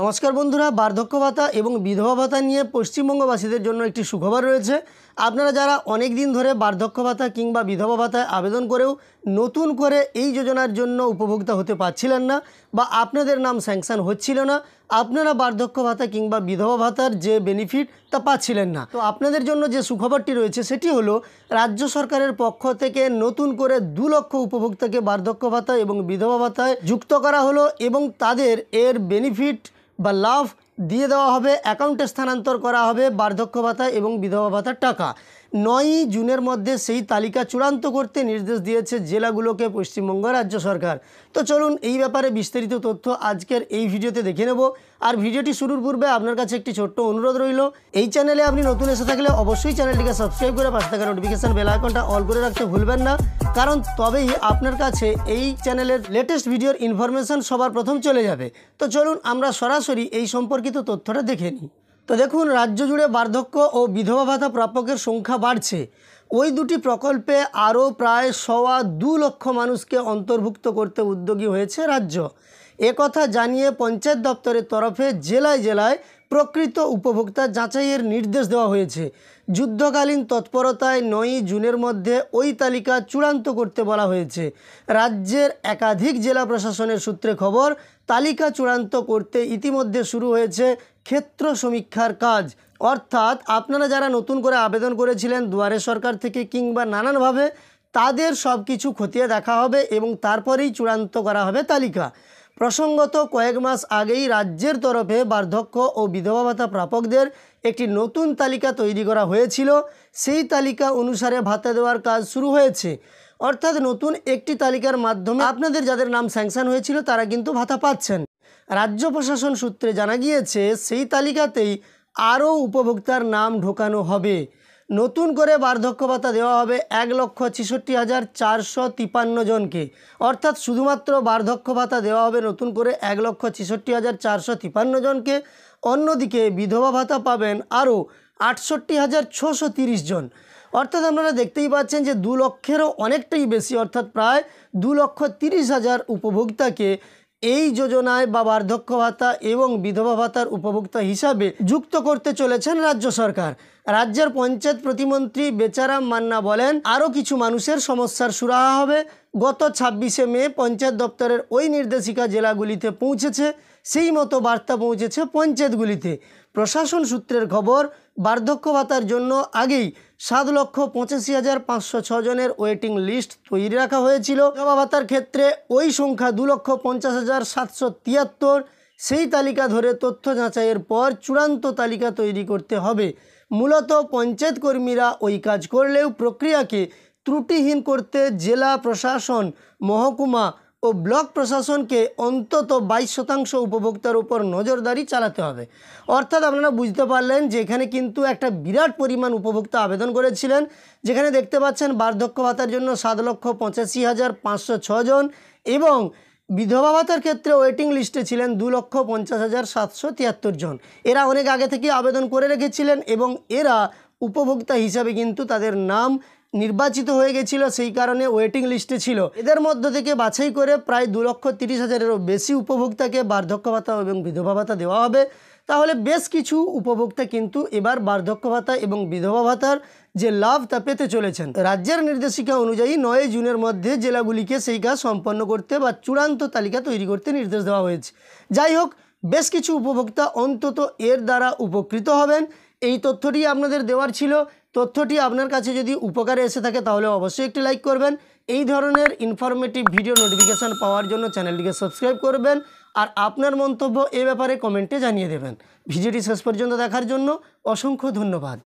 নমস্কার বন্ধুরা বার্ধক্য ভাতা এবং বিধবা ভাতা নিয়ে পশ্চিমবঙ্গবাসীদের জন্য একটি সুখবর রয়েছে আপনারা যারা অনেক দিন ধরে বার্ধক্য ভাতা কিংবা বিধবা ভাতায় আবেদন করেও নতুন করে এই যোজনার জন্য উপভোক্তা হতে পারছিলেন না বা আপনাদের নাম স্যাংশন হচ্ছিল না আপনারা বার্ধক্য ভাতা কিংবা বিধবা ভাতার যে বেনিফিট তা পাচ্ছিলেন না তো আপনাদের জন্য যে সুখবরটি রয়েছে সেটি হলো রাজ্য সরকারের পক্ষ থেকে নতুন করে দু লক্ষ উপভোক্তাকে বার্ধক্য ভাতা এবং বিধবা ভাতায় যুক্ত করা হলো এবং তাদের এর বেনিফিট বা লাভ দিয়ে দেওয়া হবে অ্যাকাউন্টে স্থানান্তর করা হবে বার্ধক্য ভাতা এবং বিধবা ভাতার টাকা নয়ই জুনের মধ্যে সেই তালিকা চূড়ান্ত করতে নির্দেশ দিয়েছে জেলাগুলোকে পশ্চিমবঙ্গ রাজ্য সরকার তো চলুন এই ব্যাপারে বিস্তারিত তথ্য আজকের এই ভিডিওতে দেখে নেব আর ভিডিওটি শুরুর পূর্বে আপনার কাছে একটি ছোট্ট অনুরোধ রইল এই চ্যানেলে আপনি নতুন এসে থাকলে অবশ্যই চ্যানেলটিকে সাবস্ক্রাইব করে পাশে থাকা নোটিফিকেশান বেল আইকনটা অল করে রাখতে ভুলবেন না কারণ তবেই আপনার কাছে এই চ্যানেলের লেটেস্ট ভিডিওর ইনফরমেশান সবার প্রথম চলে যাবে তো চলুন আমরা সরাসরি এই সম্পর্কিত তথ্যটা দেখে নিই তো দেখুন রাজ্য জুড়ে বার্ধক্য ও বিধবা ভাতা প্রাপকের সংখ্যা বাড়ছে ওই দুটি প্রকল্পে আরও প্রায় সওয়া দু লক্ষ মানুষকে অন্তর্ভুক্ত করতে উদ্যোগী হয়েছে রাজ্য একথা জানিয়ে পঞ্চায়েত দপ্তরের তরফে জেলায় জেলায় প্রকৃত উপভোক্তা যাচাইয়ের নির্দেশ দেওয়া হয়েছে যুদ্ধকালীন তৎপরতায় নয়ই জুনের মধ্যে ওই তালিকা চূড়ান্ত করতে বলা হয়েছে রাজ্যের একাধিক জেলা প্রশাসনের সূত্রে খবর তালিকা চূড়ান্ত করতে ইতিমধ্যে শুরু হয়েছে ক্ষেত্র সমীক্ষার কাজ অর্থাৎ আপনারা যারা নতুন করে আবেদন করেছিলেন দুয়ারে সরকার থেকে কিংবা নানানভাবে তাদের সব কিছু খতিয়ে দেখা হবে এবং তারপরেই চূড়ান্ত করা হবে তালিকা প্রসঙ্গত কয়েক মাস আগেই রাজ্যের তরফে বার্ধক্য ও বিধবা ভাতা প্রাপকদের একটি নতুন তালিকা তৈরি করা হয়েছিল সেই তালিকা অনুসারে ভাতা দেওয়ার কাজ শুরু হয়েছে অর্থাৎ নতুন একটি তালিকার মাধ্যমে আপনাদের যাদের নাম স্যাংশন হয়েছিল তারা কিন্তু ভাতা পাচ্ছেন রাজ্য প্রশাসন সূত্রে জানা গিয়েছে সেই তালিকাতেই আরও উপভোক্তার নাম ঢোকানো হবে নতুন করে বার্ধক্য ভাতা দেওয়া হবে এক লক্ষ ছেষট্টি হাজার চারশো তিপান্ন জনকে অর্থাৎ শুধুমাত্র বার্ধক্য ভাতা দেওয়া হবে নতুন করে এক লক্ষ ছেষট্টি হাজার চারশো তিপান্ন জনকে অন্যদিকে বিধবা ভাতা পাবেন আরও আটষট্টি হাজার ছশো তিরিশ জন অর্থাৎ আপনারা দেখতেই পাচ্ছেন যে দু লক্ষেরও অনেকটাই বেশি অর্থাৎ প্রায় দু লক্ষ তিরিশ হাজার উপভোক্তাকে এই যোজনায় বা বার্ধক্য ভাতা এবং বিধবা ভাতার উপভোক্তা হিসাবে যুক্ত করতে চলেছেন রাজ্য সরকার রাজ্যের পঞ্চায়েত প্রতিমন্ত্রী বেচারাম মান্না বলেন আরও কিছু মানুষের সমস্যার সুরাহা হবে গত ছাব্বিশে মে পঞ্চায়েত দপ্তরের ওই নির্দেশিকা জেলাগুলিতে পৌঁছেছে সেই মতো বার্তা পৌঁছেছে পঞ্চায়েতগুলিতে প্রশাসন সূত্রের খবর বার্ধক্য ভাতার জন্য আগেই সাত লক্ষ পঁচাশি হাজার পাঁচশো ছজনের ওয়েটিং লিস্ট তৈরি রাখা হয়েছিল ভাতার ক্ষেত্রে ওই সংখ্যা দু লক্ষ পঞ্চাশ হাজার সাতশো তিয়াত্তর সেই তালিকা ধরে তথ্য যাচাইয়ের পর চূড়ান্ত তালিকা তৈরি করতে হবে মূলত পঞ্চায়েত কর্মীরা ওই কাজ করলেও প্রক্রিয়াকে ত্রুটিহীন করতে জেলা প্রশাসন মহকুমা ও ব্লক প্রশাসনকে অন্তত বাইশ শতাংশ উপভোক্তার উপর নজরদারি চালাতে হবে অর্থাৎ আপনারা বুঝতে পারলেন যে এখানে কিন্তু একটা বিরাট পরিমাণ উপভোক্তা আবেদন করেছিলেন যেখানে দেখতে পাচ্ছেন বার্ধক্য ভাতার জন্য সাত লক্ষ পঁচাশি হাজার পাঁচশো ছজন এবং বিধবা ভাতার ক্ষেত্রে ওয়েটিং লিস্টে ছিলেন দু লক্ষ পঞ্চাশ হাজার সাতশো তিয়াত্তর জন এরা অনেক আগে থেকে আবেদন করে রেখেছিলেন এবং এরা উপভোক্তা হিসাবে কিন্তু তাদের নাম নির্বাচিত হয়ে গেছিল সেই কারণে ওয়েটিং লিস্টে ছিল এদের মধ্য থেকে বাছাই করে প্রায় দু লক্ষ তিরিশ হাজারেরও বেশি উপভোক্তাকে বার্ধক্য ভাতা এবং বিধবা ভাতা দেওয়া হবে তাহলে বেশ কিছু উপভোক্তা কিন্তু এবার বার্ধক্য ভাতা এবং বিধবা ভাতার যে লাভ তা পেতে চলেছেন রাজ্যের নির্দেশিকা অনুযায়ী নয় জুনের মধ্যে জেলাগুলিকে সেই কাজ সম্পন্ন করতে বা চূড়ান্ত তালিকা তৈরি করতে নির্দেশ দেওয়া হয়েছে যাই হোক বেশ কিছু উপভোক্তা অন্তত এর দ্বারা উপকৃত হবেন এই তথ্যটি আপনাদের দেওয়ার ছিল তথ্যটি আপনার কাছে যদি উপকারে এসে থাকে তাহলে অবশ্যই একটি লাইক করবেন এই ধরনের ইনফরমেটিভ ভিডিও নোটিফিকেশান পাওয়ার জন্য চ্যানেলটিকে সাবস্ক্রাইব করবেন আর আপনার মন্তব্য এ ব্যাপারে কমেন্টে জানিয়ে দেবেন ভিডিওটি শেষ পর্যন্ত দেখার জন্য অসংখ্য ধন্যবাদ